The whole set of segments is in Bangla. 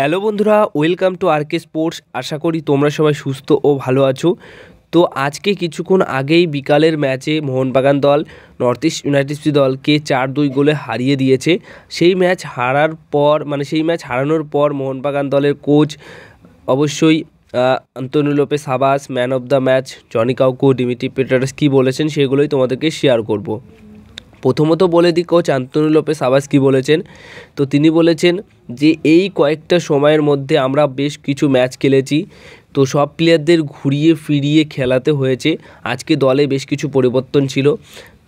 হ্যালো বন্ধুরা ওয়েলকাম টু আরকে স্পোর্টস আশা করি তোমরা সবাই সুস্থ ও ভালো আছো তো আজকে কিছুক্ষণ আগেই বিকালের ম্যাচে মোহনবাগান দল নর্থ ইস্ট ইউনাইটেড দলকে চার দুই গোলে হারিয়ে দিয়েছে সেই ম্যাচ হারার পর মানে সেই ম্যাচ হারানোর পর মোহনবাগান দলের কোচ অবশ্যই আন্তনি লোপে সাবাস man of the match Johnny কাউকু ডিমিটি পেটারস কী বলেছেন সেগুলোই তোমাদেরকে শেয়ার করবো প্রথমত বলে দিই কোচ আন্তনি লোপেস আবাস কী বলেছেন তো তিনি বলেছেন যে এই কয়েকটা সময়ের মধ্যে আমরা বেশ কিছু ম্যাচ খেলেছি তো সব প্লেয়ারদের ঘুরিয়ে ফিরিয়ে খেলাতে হয়েছে আজকে দলে বেশ কিছু পরিবর্তন ছিল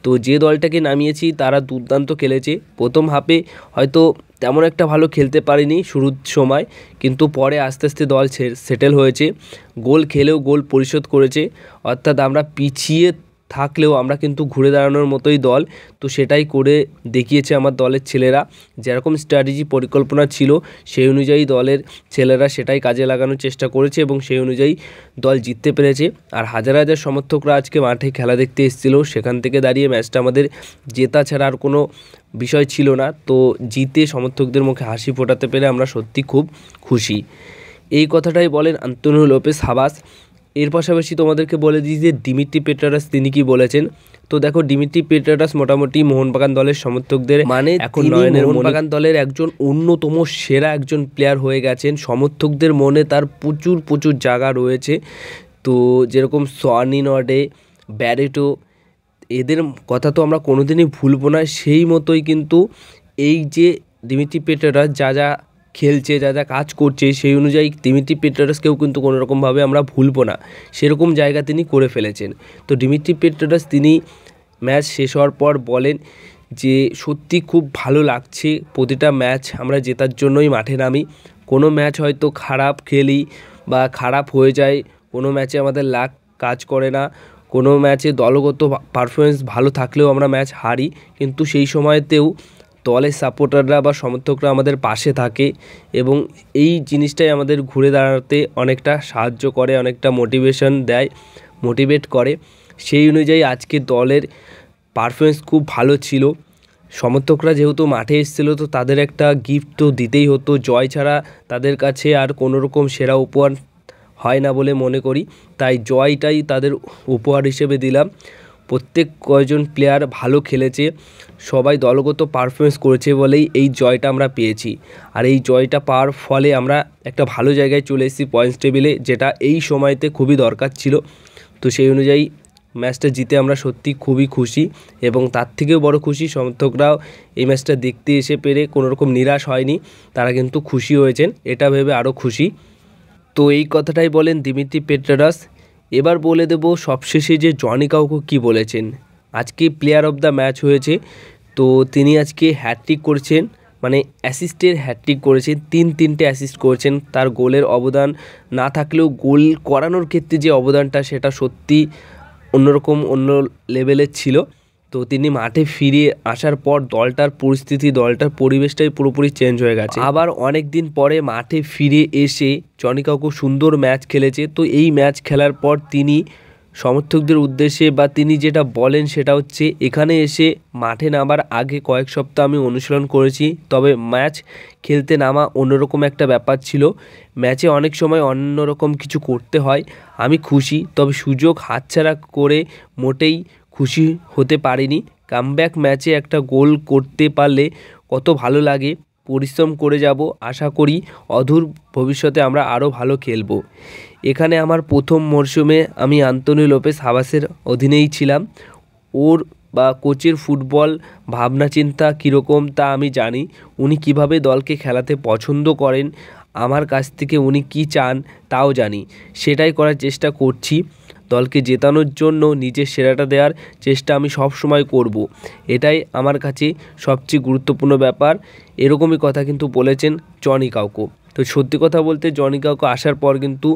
তো যে দলটাকে নামিয়েছি তারা দুর্দান্ত খেলেছে প্রথম হাফে হয়তো তেমন একটা ভালো খেলতে পারেনি শুরুর সময় কিন্তু পরে আস্তে আস্তে দল সেটেল হয়েছে গোল খেলেও গোল পরিশোধ করেছে অর্থাৎ আমরা পিছিয়ে থাকলেও আমরা কিন্তু ঘুরে দাঁড়ানোর মতোই দল তো সেটাই করে দেখিয়েছে আমার দলের ছেলেরা যেরকম স্ট্র্যাটেজি পরিকল্পনা ছিল সেই অনুযায়ী দলের ছেলেরা সেটাই কাজে লাগানোর চেষ্টা করেছে এবং সেই অনুযায়ী দল জিততে পেরেছে আর হাজার হাজার সমর্থকরা আজকে মাঠে খেলা দেখতে এসেছিল সেখান থেকে দাঁড়িয়ে ম্যাচটা আমাদের জেতা ছাড়া আর কোনো বিষয় ছিল না তো জিতে সমর্থকদের মুখে হাসি ফোটাতে পেরে আমরা সত্যি খুব খুশি এই কথাটাই বলেন আন্তনু লোপেস হাবাস এর পাশাপাশি তোমাদেরকে বলে দিই যে দিমিত্রি পেটারাস তিনি কি বলেছেন তো দেখো ডিমিত্রি পেটারাস মোটামুটি মোহনবাগান দলের সমর্থকদের মানে এখন নয়নের মোহনবাগান দলের একজন অন্যতম সেরা একজন প্লেয়ার হয়ে গেছেন সমর্থকদের মনে তার প্রচুর প্রচুর জায়গা রয়েছে তো যেরকম সনি নডে ব্যারেটো এদের কথা তো আমরা কোনোদিনই ভুলবো না সেই মতোই কিন্তু এই যে দিমিত্রি পেটারাস যা যা খেলছে যা যা কাজ করছে সেই অনুযায়ী দিমিত্রি পেট্রোডাসকেও কিন্তু কোনোরকমভাবে আমরা ভুলবো না সেরকম জায়গা তিনি করে ফেলেছেন তো দিমিত্রি পেট্রোডাস তিনি ম্যাচ শেষ হওয়ার পর বলেন যে সত্যি খুব ভালো লাগছে প্রতিটা ম্যাচ আমরা জেতার জন্যই মাঠে নামি কোনো ম্যাচ হয়তো খারাপ খেলি বা খারাপ হয়ে যায় কোনো ম্যাচে আমাদের লাক কাজ করে না কোনো ম্যাচে দলগত পারফরমেন্স ভালো থাকলেও আমরা ম্যাচ হারি কিন্তু সেই সময়তেও দলের সাপোর্টাররা বা সমর্থকরা আমাদের পাশে থাকে এবং এই জিনিসটাই আমাদের ঘুরে দাঁড়াতে অনেকটা সাহায্য করে অনেকটা মোটিভেশন দেয় মোটিভেট করে সেই অনুযায়ী আজকে দলের পারফরমেন্স খুব ভালো ছিল সমর্থকরা যেহেতু মাঠে এসেছিলো তো তাদের একটা গিফট তো দিতেই হতো জয় ছাড়া তাদের কাছে আর কোনো রকম সেরা উপহার হয় না বলে মনে করি তাই জয়টাই তাদের উপহার হিসেবে দিলাম প্রত্যেক কয়জন প্লেয়ার ভালো খেলেছে সবাই দলগত পারফরমেন্স করেছে বলেই এই জয়টা আমরা পেয়েছি আর এই জয়টা পাওয়ার ফলে আমরা একটা ভালো জায়গায় চলে এসেছি পয়েন্টস টেবিলে যেটা এই সময়তে খুবই দরকার ছিল তো সেই অনুযায়ী ম্যাচটা জিতে আমরা সত্যি খুবই খুশি এবং তার থেকেও বড় খুশি সমর্থকরাও এই ম্যাচটা দেখতে এসে পেরে কোনোরকম নিরাশ হয়নি তারা কিন্তু খুশি হয়েছেন এটা ভেবে আরও খুশি তো এই কথাটাই বলেন দিমিত্রি পেট্রাডাস এবার বলে দেব সবশেষে যে জনি কাউকো কী বলেছেন আজকে প্লেয়ার অফ দ্য ম্যাচ হয়েছে তো তিনি আজকে হ্যাটট্রিক করেছেন মানে অ্যাসিস্টের হ্যাটট্রিক করেছেন তিন তিনটে অ্যাসিস্ট করেছেন তার গোলের অবদান না থাকলেও গোল করানোর ক্ষেত্রে যে অবদানটা সেটা সত্যি অন্যরকম অন্য লেভেলের ছিল তো তিনি মাঠে ফিরে আসার পর দলটার পরিস্থিতি দলটার পরিবেশটাই পুরোপুরি চেঞ্জ হয়ে গেছে আবার অনেক দিন পরে মাঠে ফিরে এসে জনি সুন্দর ম্যাচ খেলেছে তো এই ম্যাচ খেলার পর তিনি সমর্থকদের উদ্দেশ্যে বা তিনি যেটা বলেন সেটা হচ্ছে এখানে এসে মাঠে নামার আগে কয়েক সপ্তাহ আমি অনুশীলন করেছি তবে ম্যাচ খেলতে নামা অন্যরকম একটা ব্যাপার ছিল ম্যাচে অনেক সময় অন্যরকম কিছু করতে হয় আমি খুশি তবে সুযোগ হাতছাড়া করে মোটেই খুশি হতে পারিনি কামব্যাক ম্যাচে একটা গোল করতে পারলে কত ভালো লাগে পরিশ্রম করে যাব আশা করি অধুর ভবিষ্যতে আমরা আরও ভালো খেলব এখানে আমার প্রথম মরশুমে আমি আন্তনি লোপেস হাবাসের অধীনেই ছিলাম ওর বা কোচের ফুটবল ভাবনা চিন্তা কীরকম তা আমি জানি উনি কিভাবে দলকে খেলাতে পছন্দ করেন আমার কাছ থেকে উনি কী চান তাও জানি সেটাই করার চেষ্টা করছি দলকে জেতানোর জন্য নিজের সেরাটা দেওয়ার চেষ্টা আমি সব সময় করব। এটাই আমার কাছে সবচেয়ে গুরুত্বপূর্ণ ব্যাপার এরকমই কথা কিন্তু বলেছেন জনি কাউকো তো সত্যি কথা বলতে জনি কাউকো আসার পর কিন্তু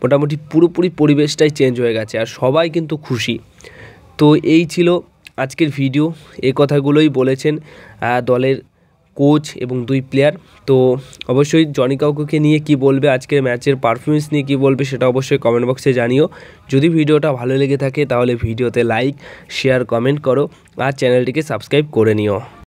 মোটামুটি পুরোপুরি পরিবেশটাই চেঞ্জ হয়ে গেছে আর সবাই কিন্তু খুশি তো এই ছিল আজকের ভিডিও এই কথাগুলোই বলেছেন দলের কোচ এবং দুই প্লেয়ার তো অবশ্যই জনি কাউকুকে নিয়ে কি বলবে আজকের ম্যাচের পারফরমেন্স নিয়ে কি বলবে সেটা অবশ্যই কমেন্ট বক্সে জানিও যদি ভিডিওটা ভালো লেগে থাকে তাহলে ভিডিওতে লাইক শেয়ার কমেন্ট করো আর চ্যানেলটিকে সাবস্ক্রাইব করে নিও